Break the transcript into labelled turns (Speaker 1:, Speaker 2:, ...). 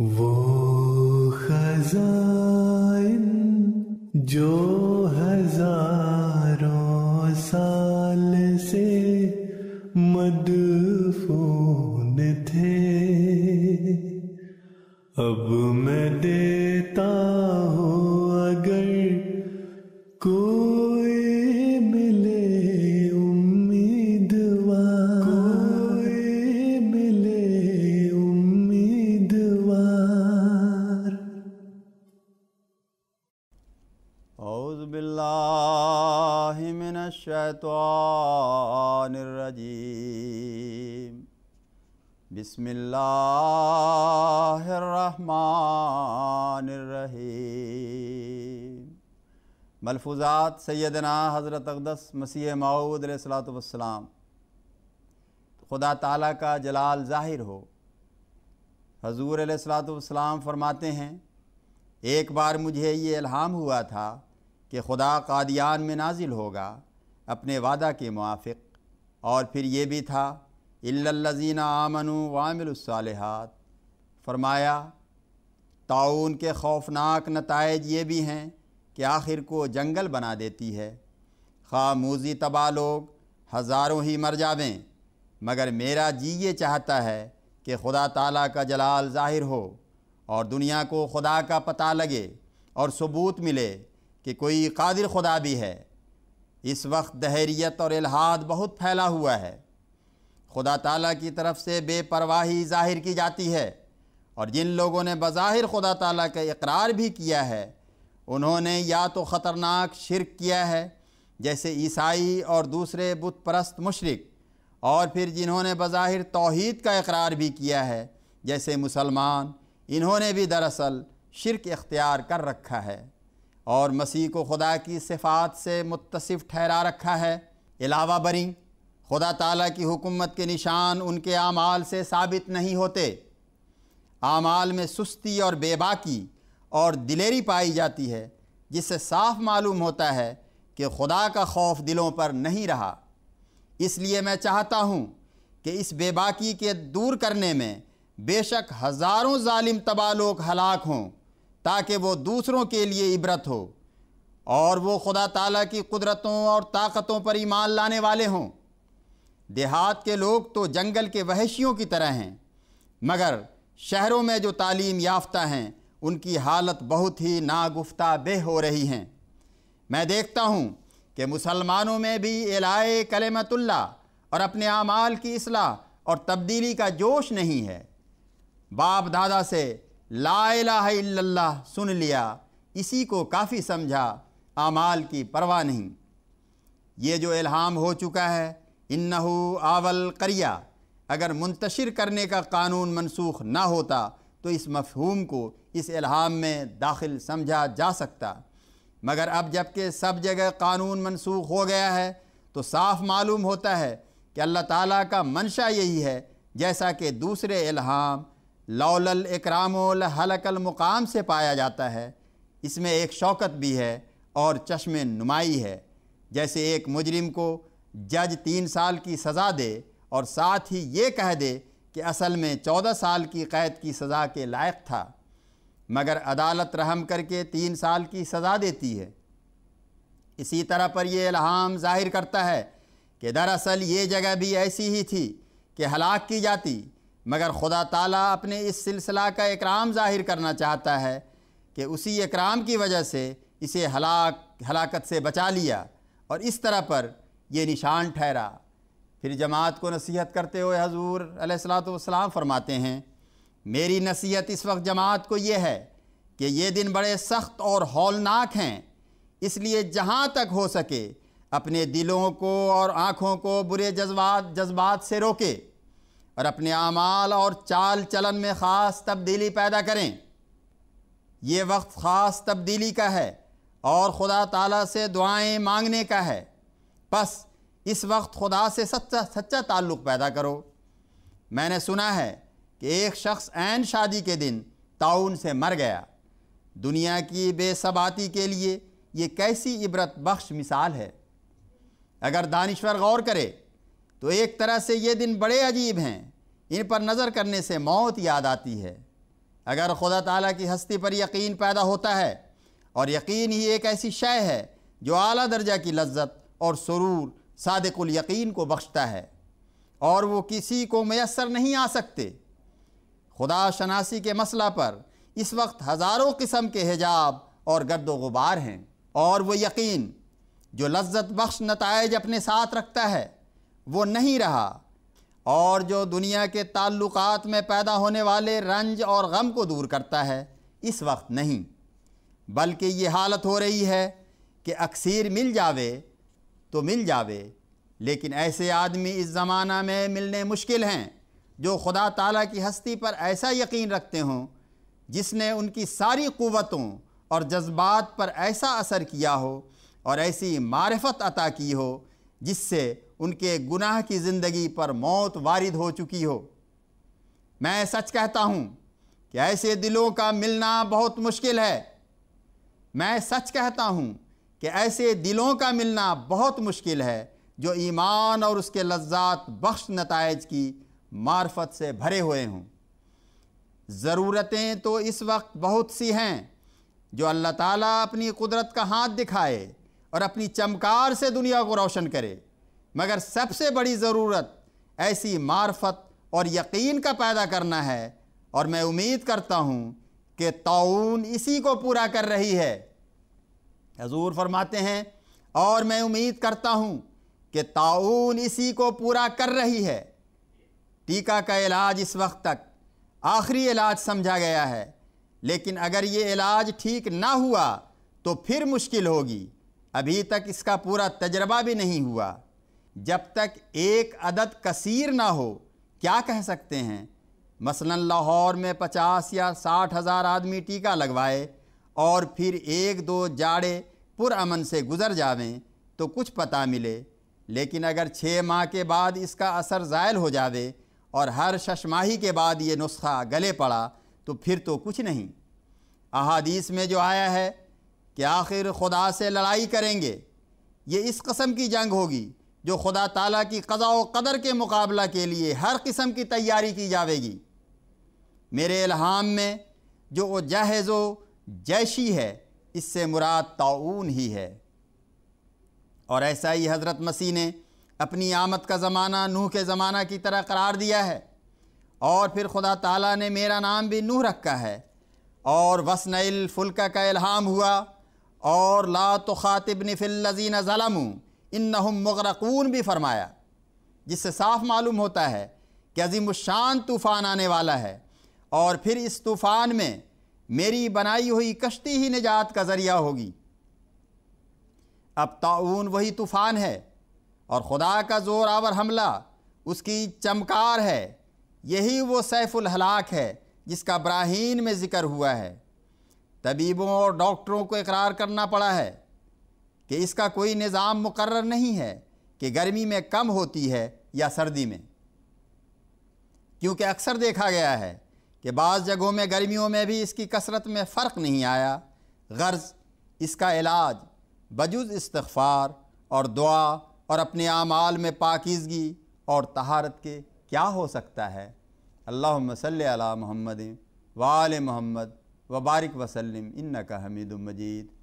Speaker 1: वो खजाइन जो हजारों साल से मद औज़बिल्लाशतवानरजीम बसमिल्लाहमानिर्रहीम मलफूज़ात सैदना हज़रत अकदस मसीह माऊद सलातम खुदा ताला का जलाल ज़ाहिर हो हजूर सलातम फरमाते हैं एक बार मुझे ये इल्हाम हुआ था कि खुदा कादियान में नाजिल होगा अपने वादा के मुआफ़ और फिर ये भी था इल्लज़ीना आमनु वामिलसालहत फरमाया ताउन के खौफनाक नतज ये भी हैं कि आखिर को जंगल बना देती है खामोजी तबाह लोग हज़ारों ही मर जावें मगर मेरा जी ये चाहता है कि खुदा ताला का जलाल ज़ाहिर हो और दुनिया को खुदा का पता लगे और सबूत मिले कि कोई कादिर खुदा भी है इस वक्त दहरीत और इलाहाद बहुत फैला हुआ है खुदा ताला की तरफ से बेपरवाही जाहिर की जाती है और जिन लोगों ने बज़ाहिर खुदा ताला का इकरार भी किया है उन्होंने या तो ख़तरनाक शिरक किया है जैसे ईसाई और दूसरे बुत परस्त मशरक और फिर जिन्होंने बज़ाहिर तोहद का इकरार भी किया है जैसे मुसलमान इन्होंने भी दरअसल शिरक इख्तियार कर रखा है और मसीह को खुदा की सिफात से मुतसिफ़ ठहरा रखा है अलावा बरी खुदा ताला की हुकूमत के निशान उनके आमाल से साबित नहीं होते आमाल में सुस्ती और बेबाकी और दिलेरी पाई जाती है जिससे साफ मालूम होता है कि खुदा का खौफ दिलों पर नहीं रहा इसलिए मैं चाहता हूँ कि इस बेबाकी के दूर करने में बेशक हज़ारों ालिम तबाह लोग हलाक हों ताकि वो दूसरों के लिए इबरत हो और वो खुदा ताला की कुदरतों और ताकतों पर ईमान लाने वाले हों देहात के लोग तो जंगल के वहशियों की तरह हैं मगर शहरों में जो तालीम याफ्ता हैं उनकी हालत बहुत ही नागुफ्ता बे हो रही हैं मैं देखता हूँ कि मुसलमानों में भी एलाए कलेमतुल्ला और अपने अमाल की असलाह और तब्दीली का जोश नहीं है बाप दादा से ला इल्लल्लाह सुन लिया इसी को काफ़ी समझा आमाल की परवाह नहीं ये जो इल्हाम हो चुका है इन्नहू आवल करिया अगर मुंतशिर करने का कानून मनसूख ना होता तो इस मफहूम को इस इल्हाम में दाखिल समझा जा सकता मगर अब जबकि सब जगह कानून मनसूख हो गया है तो साफ मालूम होता है कि अल्लाह ताला का मंशा यही है जैसा कि दूसरे इल्हाम लौलल इकरामुल हलकल मुकाम से पाया जाता है इसमें एक शौकत भी है और चश्म नुमाई है जैसे एक मुजरिम को जज तीन साल की सज़ा दे और साथ ही ये कह दे कि असल में चौदह साल की क़ैद की सज़ा के लायक था मगर अदालत रहम करके तीन साल की सज़ा देती है इसी तरह पर यह इल्हाम ज़ाहिर करता है कि दरअसल ये जगह भी ऐसी ही थी कि हलाक की जाती मगर खुदा ताला अपने इस सिलसिला का इकराम ज़ाहिर करना चाहता है कि उसी इकराम की वजह से इसे हलाक हलाकत से बचा लिया और इस तरह पर यह निशान ठहरा फिर जमात को नसीहत करते हुए हजूर अलैहिस्सलाम फरमाते हैं मेरी नसीहत इस वक्त जमात को ये है कि ये दिन बड़े सख्त और हौलनाक हैं इसलिए जहाँ तक हो सके अपने दिलों को और आँखों को बुरे जज्बात जज्बात से रोके और अपने आमाल और चाल चलन में ख़ास तब्दीली पैदा करें ये वक्त ख़ास तब्दीली का है और ख़ुदा ताला से दुआएं मांगने का है बस इस वक्त खुदा से सच्चा सच्चा ताल्लुक़ पैदा करो मैंने सुना है कि एक शख्स ऐन शादी के दिन ताउन से मर गया दुनिया की बेसबाती के लिए ये कैसी इबरत बख्श मिसाल है अगर दानश्वर गौर करे तो एक तरह से ये दिन बड़े अजीब हैं इन पर नज़र करने से मौत याद आती है अगर खुदा ताला की हस्ती पर यकीन पैदा होता है और यकीन ही एक ऐसी शय है जो आला दर्जा की लज्जत और सुरूर सादकुल यकीन को बख्शता है और वो किसी को मैसर नहीं आ सकते खुदा शनासी के मसला पर इस वक्त हज़ारों किस्म के हिजाब और गर्द गुबार हैं और वो यकीन जो लज्जत बख्श नतज अपने साथ रखता है वो नहीं रहा और जो दुनिया के ताल्लुकात में पैदा होने वाले रंज और गम को दूर करता है इस वक्त नहीं बल्कि ये हालत हो रही है कि अक्सर मिल जावे तो मिल जावे लेकिन ऐसे आदमी इस ज़माना में मिलने मुश्किल हैं जो खुदा ताला की हस्ती पर ऐसा यकीन रखते हों जिसने उनकी सारी क़वतों और जज्बात पर ऐसा असर किया हो और ऐसी मारफत अता की हो जिससे उनके गुनाह की ज़िंदगी पर मौत वारिद हो चुकी हो मैं सच कहता हूँ कि ऐसे दिलों का मिलना बहुत मुश्किल है मैं सच कहता हूँ कि ऐसे दिलों का मिलना बहुत मुश्किल है जो ईमान और उसके लज्जात बख्श नतज की मार्फत से भरे हुए हों ज़रूरतें तो इस वक्त बहुत सी हैं जो अल्लाह ताला अपनी कुदरत का हाथ दिखाए और अपनी चमकार से दुनिया को रोशन करे मगर सबसे बड़ी ज़रूरत ऐसी मार्फत और यकीन का पैदा करना है और मैं उम्मीद करता हूँ कि ताउन इसी को पूरा कर रही है हजूर फरमाते हैं और मैं उम्मीद करता हूँ कि ताउन इसी को पूरा कर रही है टीका का इलाज इस वक्त तक आखिरी इलाज समझा गया है लेकिन अगर ये इलाज ठीक ना हुआ तो फिर मुश्किल होगी अभी तक इसका पूरा तजर्बा भी नहीं हुआ जब तक एक अदद कसीर ना हो क्या कह सकते हैं मसलन लाहौर में पचास या साठ हज़ार आदमी टीका लगवाए और फिर एक दो जाड़े पुरअमन से गुज़र जावें तो कुछ पता मिले लेकिन अगर छः माह के बाद इसका असर ज़ायल हो जावे और हर शशमाही के बाद ये नुस्खा गले पड़ा तो फिर तो कुछ नहीं अहादीस में जो आया है कि आखिर खुदा से लड़ाई करेंगे ये इस कस्म की जंग होगी जो खुदा ताला की कज़ा व कदर के मुकाबला के लिए हर किस्म की तैयारी की जाएगी मेरे इल्हाम में जो वो जहेज़ो जैशी है इससे मुराद ताउन ही है और ऐसा ही हज़रत मसीह ने अपनी आमद का ज़माना नूह के ज़माना की तरह करार दिया है और फिर खुदा ताला ने मेरा नाम भी नूह रखा है और वसन फुल्का का इल्हाम हुआ और ला तो ख़ातिब नफ़िल्लिन ज़लमूँ इन मगरकून भी फरमाया जिससे साफ मालूम होता है कि अजीमशान तूफ़ान आने वाला है और फिर इस तूफ़ान में मेरी बनाई हुई कश्ती ही निजात का ज़रिया होगी अब ताउन वही तूफ़ान है और ख़ुदा का ज़ोर आवर हमला उसकी चमकार है यही वो सैफुल हलाक है जिसका ब्राहीन में ज़िक्र हुआ है तबीबों और डॉक्टरों को इकरार करना पड़ा है कि इसका कोई निज़ाम मुकर नहीं है कि गर्मी में कम होती है या सर्दी में क्योंकि अक्सर देखा गया है कि बाज़ जगहों में गर्मियों में भी इसकी कसरत में फ़र्क नहीं आया गर्ज इसका इलाज बजुज इस्तफ़ार और दुआ और अपने आमाल में पाकिजगी और तहारत के क्या हो सकता है अल्लाह सल महमद वाल महमद वबारक वसलम इन्ना का हमीद मजीद